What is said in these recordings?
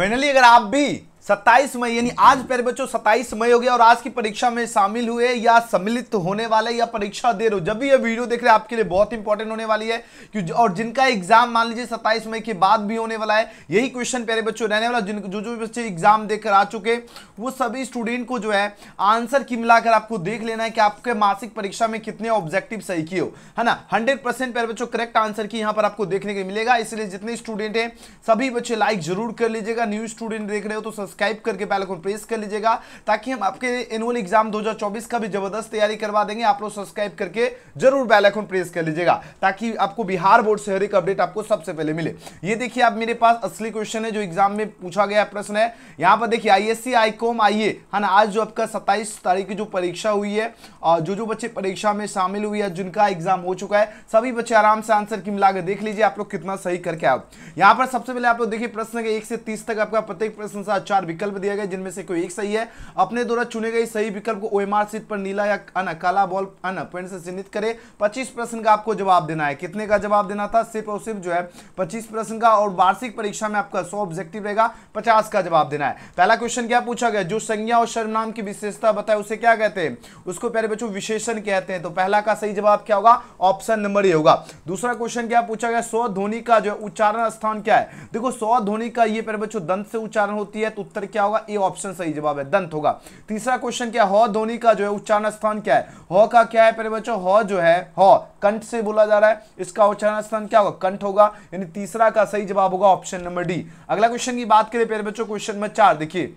finally अगर आप भी सत्ताईस मई यानी आज प्यारे बच्चों सत्ताईस मई हो गया और आज की परीक्षा में शामिल हुए या सम्मिलित होने वाले या परीक्षा दे रहे हो जब भी ये वीडियो देख रहे हैं आपके लिए बहुत इंपॉर्टेंट होने वाली है कि और जिनका एग्जाम मान लीजिए सत्ताईस मई के बाद भी होने वाला है यही क्वेश्चन प्यारे बच्चों रहने वाला जिन जो जो बच्चे एग्जाम देकर आ चुके वो सभी स्टूडेंट को जो है आंसर की मिलाकर आपको देख लेना है कि आपके मासिक परीक्षा में कितने ऑब्जेक्टिव सही किए हो है ना हंड्रेड परसेंट बच्चों करेक्ट आंसर की यहाँ पर आपको देखने को मिलेगा इसलिए जितने स्टूडेंट हैं सभी बच्चे लाइक जरूर कर लीजिएगा न्यू स्टूडेंट देख रहे हो तो सब्सक्राइब करके पहले को प्रेस कर लीजिएगा ताकि हम आपके एनुअल एग्जाम 2024 का भी जबरदस्त तैयारी करवा देंगे आप लोग सब्सक्राइब करके जरूर बेल आइकन प्रेस कर लीजिएगा ताकि आपको बिहार बोर्ड से हर एक अपडेट आपको सबसे पहले मिले ये देखिए आप मेरे पास असली क्वेश्चन है जो एग्जाम में पूछा गया प्रश्न है यहाँ पर देखिए आई एस आईकॉम आइए है ना आज जो आपका सत्ताईस तारीख की जो परीक्षा हुई है और जो जो बच्चे परीक्षा में शामिल हुई है जिनका एग्जाम हो चुका है सभी बच्चे आराम से आंसर की मिलाकर देख लीजिए आप लोग कितना सही करके आओ यहाँ पर सबसे पहले आप लोग देखिए प्रश्न एक से तीस तक आपका प्रत्येक प्रश्न से अच्छा चार विकल्प दिए गए जिनमें से कोई एक सही है अपने द्वारा चुने गए सही विकल्प को ओएमआर सीट पर नीला या अन काला बॉल अन पॉइंट से चिन्हित करें पच्चीस प्रश्न का आपको जवाब देना है कितने का जवाब देना था सिर्फ और सिर्फ जो है पच्चीस प्रश्न का और वार्षिक परीक्षा में आपका सौ ऑब्जेक्टिव रहेगा पचास का जवाब देना है पहला क्वेश्चन क्या पूछा गया जो संज्ञा और शर्मनाम की विशेषता बताए उसे क्या कहते हैं उसको प्यारे बच्चों विशेषण कहते हैं तो पहला का सही जवाब क्या होगा ऑप्शन नंबर ए होगा दूसरा क्वेश्चन क्या पूछा गया सौ ध्वनि का जो उच्चारण स्थान क्या है देखो सौ ध्वनि का ये प्यारे बच्चों दंत से उच्चारण होती है तो उत्तर क्या होगा ए ऑप्शन सही जवाब है दंत होगा तीसरा क्वेश्चन क्या है धोनी का जो है उच्चारण स्थान क्या है ह का क्या है पहले बच्चों ह जो है ह कंठ से बोला जा रहा है इसका उच्चारण स्थान क्या होगा कंठ होगा यानी तीसरा का सही जवाब होगा ऑप्शन नंबर डी अगला क्वेश्चन की बात करें पहले बच्चों क्वेश्चन नंबर चार देखिए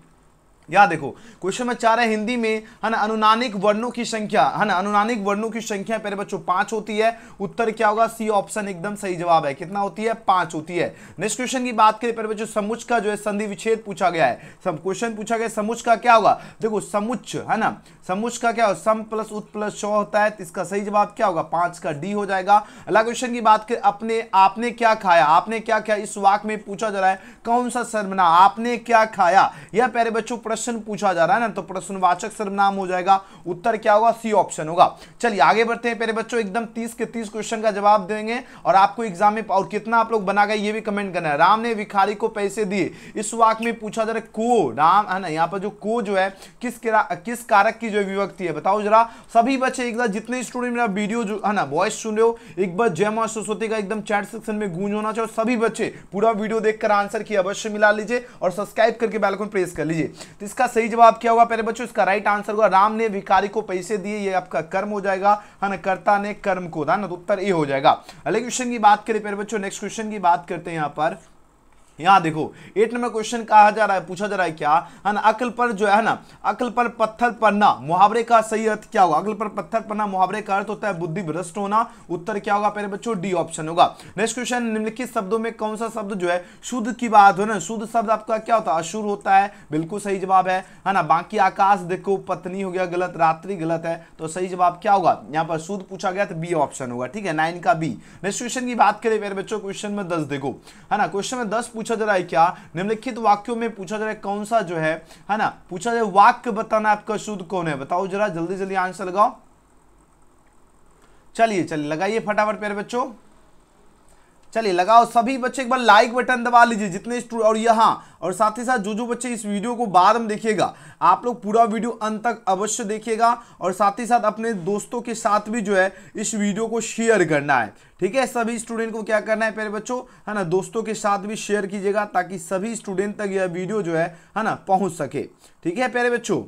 या देखो क्वेश्चन में चार है हिंदी में है ना अनुनानिक वर्णों की संख्या है ना अनुनानिक वर्णों की संख्या पहले बच्चों पांच होती है उत्तर क्या होगा सी ऑप्शन एकदम सही जवाब है कितना होती है पांच होती है नेक्स्ट क्वेश्चन की बात करें पहले बच्चों समुच का जो है संधि विच्छेद पूछा गया है सब क्वेश्चन पूछा गया समुच का क्या होगा देखो समुच है ना समुच का क्या सम प्लस उत प्लस चौ होता है इसका सही जवाब क्या होगा पांच का डी हो जाएगा अगला क्वेश्चन की बात करें अपने आपने क्या खाया आपने क्या क्या इस वाक में पूछा जा रहा है कौन सा सर्वना आपने क्या खाया यह पहले बच्चों प्रश्न पूछा जा रहा है ना तो प्रश्नवाचक सर्वनाम हो जाएगा उत्तर क्या होगा सी ऑप्शन होगा चलिए आगे बढ़ते हैं पहले बच्चों एकदम तीस के तीस क्वेश्चन का जवाब देंगे और आपको एग्जाम में और कितना आप लोग बना गए ये भी कमेंट करना है राम ने भिखारी को पैसे दिए इस वाक में पूछा जा रहा है को राम है ना यहाँ पर जो को जो है किस किस कारक की जो विभक्ति है बताओ जरा सभी बच्चे एक बार जितने स्टूडेंट मेरा वीडियो जो है ना वॉइस सुन रहे हो एक बार जय माँ सरस्वती का एकदम चैट सेक्शन में गूंज होना चाहिए सभी बच्चे पूरा वीडियो देखकर आंसर की अवश्य मिला लीजिए और सब्सक्राइब करके बेल आइकन प्रेस कर लीजिए तो इसका सही जवाब क्या होगा पहले बच्चों इसका राइट आंसर होगा राम ने विकारी को पैसे दिए ये आपका कर्म हो जाएगा है ना कर्ता ने कर्म को ना उत्तर ए हो जाएगा अगले क्वेश्चन की बात करें पहले बच्चों नेक्स्ट क्वेश्चन की बात करते हैं यहाँ पर यहां देखो एट नंबर क्वेश्चन कहा जा रहा है पूछा जा रहा है क्या है ना अकल पर जो है ना अकल पर पत्थर पड़ना मुहावरे का सही अर्थ क्या होगा अकल पर पत्थर पड़ना मुहावरे का अर्थ होता है बुद्धि भ्रष्ट होना उत्तर क्या होगा पहले बच्चों डी ऑप्शन होगा नेक्स्ट क्वेश्चन निम्नलिखित शब्दों में कौन सा शब्द जो है शुद्ध की बात हो ना शुद्ध शब्द आपका क्या होता है अशुर होता है बिल्कुल सही जवाब है है ना बाकी आकाश देखो पत्नी हो गया गलत रात्रि गलत है तो सही जवाब क्या होगा यहाँ पर शुद्ध पूछा गया तो बी ऑप्शन होगा ठीक है नाइन का बी नेक्स्ट क्वेश्चन की बात करें मेरे बच्चों क्वेश्चन में दस देखो है ना क्वेश्चन में दस पूछा जा रहा है क्या निम्नलिखित वाक्यों में पूछा जा रहा है कौन सा जो है है ना पूछा जाए वाक्य बताना आपका शुद्ध कौन है बताओ जरा जल्दी जल्दी आंसर लगाओ चलिए चलिए लगाइए फटाफट प्यारे बच्चों चलिए लगाओ सभी बच्चे एक बार लाइक बटन दबा लीजिए जितने और यहाँ और साथ ही साथ जो जो बच्चे इस वीडियो को बाद में देखिएगा आप लोग पूरा वीडियो अंत तक अवश्य देखिएगा और साथ ही साथ अपने दोस्तों के साथ भी जो है इस वीडियो को शेयर करना है ठीक है सभी स्टूडेंट को क्या करना है प्यारे बच्चों है ना दोस्तों के साथ भी शेयर कीजिएगा ताकि सभी स्टूडेंट तक यह वीडियो जो है है ना पहुँच सके ठीक है प्यारे बच्चों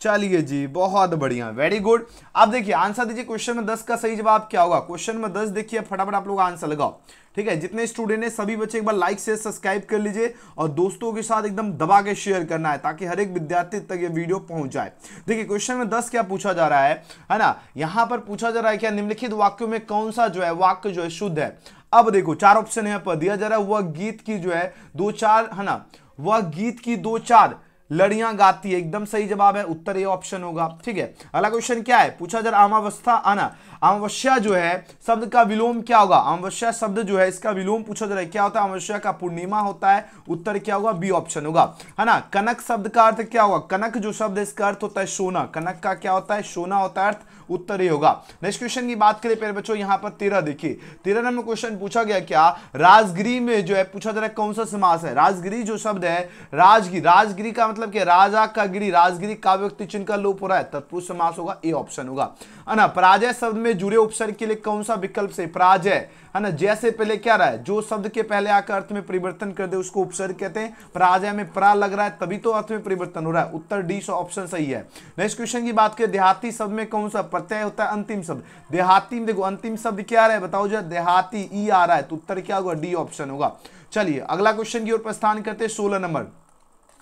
चलिए जी बहुत बढ़िया वेरी गुड आप देखिए आंसर दीजिए क्वेश्चन में दस का सही जवाब क्या होगा क्वेश्चन में दस देखिए फटाफट आप लोग आंसर लगाओ ठीक है जितने स्टूडेंट हैं सभी बच्चे एक बार लाइक से सब्सक्राइब कर लीजिए और दोस्तों के साथ एकदम दबा के शेयर करना है ताकि हर एक विद्यार्थी तक ये वीडियो पहुंच जाए देखिए क्वेश्चन में दस क्या पूछा जा रहा है है ना यहाँ पर पूछा जा रहा है क्या निम्नलिखित वाक्यों में कौन सा जो है वाक्य जो है शुद्ध है अब देखो चार ऑप्शन यहाँ पर दिया जा रहा है वह गीत की जो है दो चार है ना वह गीत की दो चार लड़ियां गाती है एकदम सही जवाब है उत्तर ये ऑप्शन होगा ठीक है अगला क्वेश्चन क्या है पूछा जरा अमावस्था आना अमावस्या जो है शब्द का विलोम क्या होगा अमावस्या शब्द जो है इसका विलोम पूछा जरा क्या होता है अमावस्या का पूर्णिमा होता है उत्तर क्या होगा बी ऑप्शन होगा है ना कनक शब्द का अर्थ क्या होगा कनक जो शब्द इसका अर्थ होता है सोना कनक का क्या होता है सोना होता है अर्थ उत्तर ये होगा नेक्स्ट क्वेश्चन की बात करें पहले बच्चों यहाँ पर तेरह देखिए तेरह नंबर क्वेश्चन पूछा गया क्या राजगिरी में जो है पूछा जरा कौन सा समास है राजगिरी जो शब्द है राजगी राजगिरी का मतलब मतलब कि राजा का गिरी राजगिरी का व्यक्ति चिन्ह का लोप हो रहा है तत्पुरुष समास होगा ए ऑप्शन होगा है ना पराजय शब्द में जुड़े उपसर्ग के लिए कौन सा विकल्प से पराजय है ना जैसे पहले क्या रहा है जो शब्द के पहले आकर अर्थ में परिवर्तन कर दे उसको उपसर्ग कहते हैं पराजय में परा लग रहा है तभी तो अर्थ में परिवर्तन हो रहा है उत्तर डी सो ऑप्शन सही है नेक्स्ट क्वेश्चन की बात करें देहाती शब्द में कौन सा प्रत्यय होता है अंतिम शब्द देहाती में देखो अंतिम शब्द क्या रहा है बताओ जो देहाती ई e आ रहा है तो उत्तर क्या होगा डी ऑप्शन होगा चलिए अगला क्वेश्चन की ओर प्रस्थान करते हैं सोलह नंबर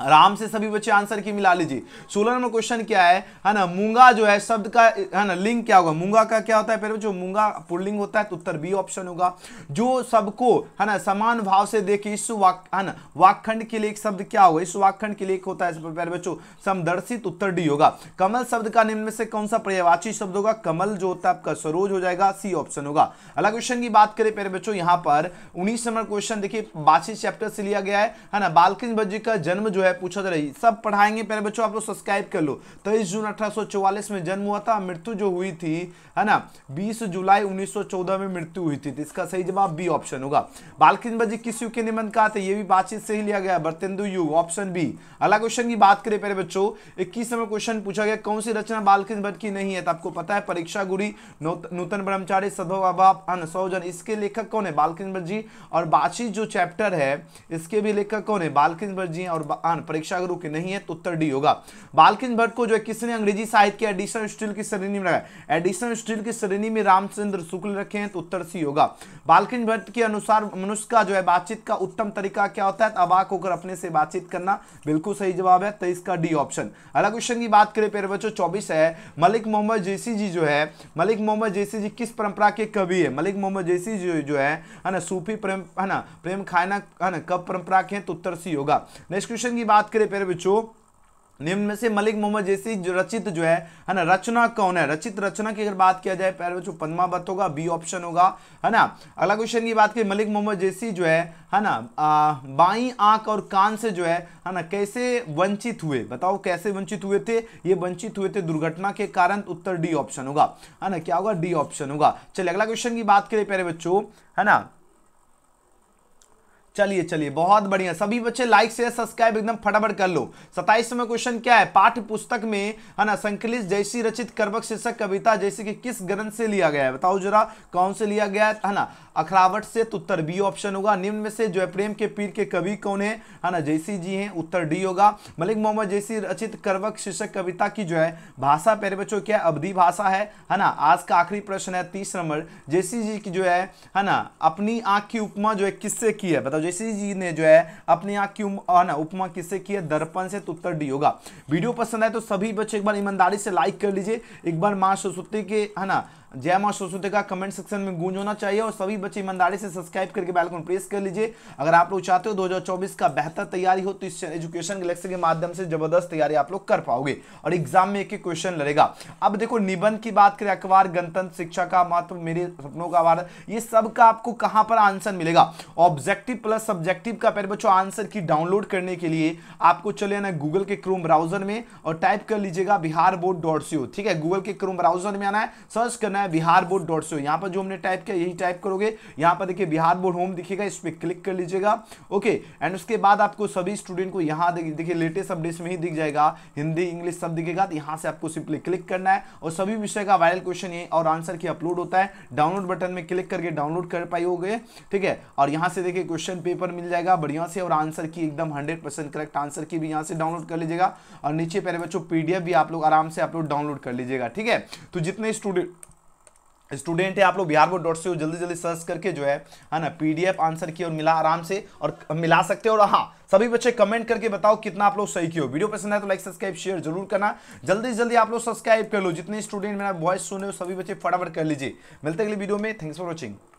आराम से सभी बच्चे आंसर की मिला लीजिए सोलह नंबर क्वेश्चन क्या है है ना मूंगा जो है शब्द का है ना लिंग क्या होगा मूंगा का क्या होता है जो मूंगा पुल्लिंग होता है तो उत्तर बी ऑप्शन होगा जो सबको है ना समान भाव से देखे इस वाक है ना वाकखंड के लिए एक शब्द क्या होगा इस वाकखंड के लिए एक होता है प्यारे बच्चों समदर्शित उत्तर डी होगा कमल शब्द का निम्न में से कौन सा प्रयवाची शब्द होगा कमल जो होता है आपका सरोज हो जाएगा सी ऑप्शन होगा अगला क्वेश्चन की बात करें प्यारे बच्चों यहाँ पर उन्नीस नंबर क्वेश्चन देखिए बासी चैप्टर से लिया गया है ना बालकृष्ण जी का जन्म जो है पूछा जा रही सब पढ़ाएंगे पहले बच्चों आप लोग सब्सक्राइब कर लो तेईस जून अठारह में जन्म हुआ था मृत्यु जो हुई थी है ना 20 जुलाई 1914 में मृत्यु हुई थी तो इसका सही जवाब बी ऑप्शन होगा बालकृष्ण बजी किस युग के निबंध कहा था यह भी बातचीत से ही लिया गया बर्तेंदु युग ऑप्शन बी अगला क्वेश्चन की बात करें पहले बच्चों इक्कीस नंबर क्वेश्चन पूछा गया कौन सी रचना बालकृष्ण भट्ट की नहीं है तो आपको पता है परीक्षा गुरी नूतन ब्रह्मचारी सदभव बाप सौजन इसके लेखक कौन है बालकृष्ण भट्ट जी और बातचीत जो चैप्टर है इसके भी लेखक कौन है बालकृष्ण भट्ट जी और स्थान परीक्षा गुरु के नहीं है तो उत्तर डी होगा बालकिन भट्ट को जो है किसने अंग्रेजी साहित्य एडिशनल स्टील की श्रेणी में एडिशनल स्टील की श्रेणी में रामचंद्र शुक्ल रखे हैं तो उत्तर सी होगा बालकिन भट्ट के अनुसार मनुष्य का जो है बातचीत का उत्तम तरीका क्या होता है अबाक होकर अपने से बातचीत करना बिल्कुल सही जवाब है तो इसका डी ऑप्शन अगला क्वेश्चन की बात करें पेरे बच्चों चौबीस है मलिक मोहम्मद जेसी जी जो है मलिक मोहम्मद जेसी जी किस परंपरा के कवि है मलिक मोहम्मद जेसी जी जो है ना सूफी प्रेम है ना प्रेम खाना है ना कब परंपरा के हैं तो उत्तर सी होगा नेक्स्ट क्वेश्चन की की बात करें प्यारे बच्चों निम्न में से मलिक मोहम्मद जैसी जो रचित जो है है ना रचना कौन है रचित रचना की अगर बात किया जाए पहले बच्चों पदमा बत होगा बी ऑप्शन होगा है ना अगला क्वेश्चन की बात करें मलिक मोहम्मद जैसी जो है है ना बाई आंख और कान से जो है है ना कैसे वंचित हुए बताओ कैसे वंचित हुए थे ये वंचित हुए थे दुर्घटना के कारण उत्तर डी ऑप्शन होगा है ना क्या होगा डी ऑप्शन होगा चलिए अगला क्वेश्चन की बात करें पहले बच्चों है ना चलिए चलिए बहुत बढ़िया सभी बच्चे लाइक शेयर सब्सक्राइब एकदम फटाफट कर लो सताइस में क्वेश्चन क्या है पाठ्य पुस्तक में है ना संकलित जैसी रचित कर्बक शीर्षक कविता जैसे कि किस ग्रंथ से लिया गया है बताओ जरा कौन से लिया गया है ना अखरावट से तो उत्तर बी ऑप्शन होगा निम्न में से जो प्रेम के पीर के कवि कौन है है ना जैसी जी हैं उत्तर डी होगा मलिक मोहम्मद जैसी रचित कर्वक शीर्षक कविता की जो है भाषा पेरे बच्चों क्या अवधि भाषा है है ना आज का आखिरी प्रश्न है तीस नंबर जैसी जी की जो है है ना अपनी आंख की उपमा जो है किससे की है बताओ जोशी जी ने जो है अपने यहाँ की उपमा किससे की है दर्पण से तो उत्तर डी होगा वीडियो पसंद आए तो सभी बच्चे एक बार ईमानदारी से लाइक कर लीजिए एक बार माँ सरस्वती के है ना जय माँ सरस्वती का कमेंट सेक्शन में गूंज होना चाहिए और सभी बच्चे ईमानदारी से सब्सक्राइब करके बैलकॉन को प्रेस कर लीजिए अगर आप लोग चाहते हो 2024 का बेहतर तैयारी हो तो इस एजुकेशन गैलेक्सी के माध्यम से जबरदस्त तैयारी आप लोग कर पाओगे और एग्जाम में एक एक क्वेश्चन लड़ेगा अब देखो निबंध की बात करें अखबार गणतंत्र शिक्षा का महत्व मेरे सपनों का आवार ये सब का आपको कहाँ पर आंसर मिलेगा ऑब्जेक्टिव प्लस सब्जेक्टिव का पहले बच्चों आंसर की डाउनलोड करने के लिए आपको चले आना गूगल के क्रोम ब्राउजर में और टाइप कर लीजिएगा बिहार बोर्ड डॉट सी ठीक है गूगल के क्रोम ब्राउजर में आना है सर्च करना है है बिहार बोर्ड डॉट सो यहाँ पर जो हमने टाइप किया यही टाइप करोगे यहाँ पर देखिए बिहार बोर्ड होम दिखेगा इस पर क्लिक कर लीजिएगा ओके एंड उसके बाद आपको सभी स्टूडेंट को यहाँ देखिए लेटेस्ट अपडेट्स में ही दिख जाएगा हिंदी इंग्लिश सब दिखेगा तो यहाँ से आपको सिंपली क्लिक करना है और सभी विषय का वायरल क्वेश्चन ये और आंसर की अपलोड होता है डाउनलोड बटन में क्लिक करके डाउनलोड कर पाओगे ठीक है और यहाँ से देखिए क्वेश्चन पेपर मिल जाएगा बढ़िया से और आंसर की एकदम हंड्रेड करेक्ट आंसर की भी यहाँ से डाउनलोड कर लीजिएगा और नीचे पहले बच्चों पीडीएफ भी आप लोग आराम से आप लोग डाउनलोड कर लीजिएगा ठीक है तो जितने स्टूडेंट स्टूडेंट है आप लोग बिहार बोर्ड डॉट से जल्दी जल्दी सर्च करके जो है है ना पीडीएफ आंसर की और मिला आराम से और मिला सकते हो और हाँ सभी बच्चे कमेंट करके बताओ कितना आप लोग सही किए वीडियो पसंद है तो लाइक सब्सक्राइब शेयर जरूर करना जल्दी से जल्दी आप लोग सब्सक्राइब कर लो जितने स्टूडेंट मेरा वॉइस सुने हो सभी बच्चे फटाफट कर लीजिए मिलते अगले वीडियो में थैंक्स फॉर वॉचिंग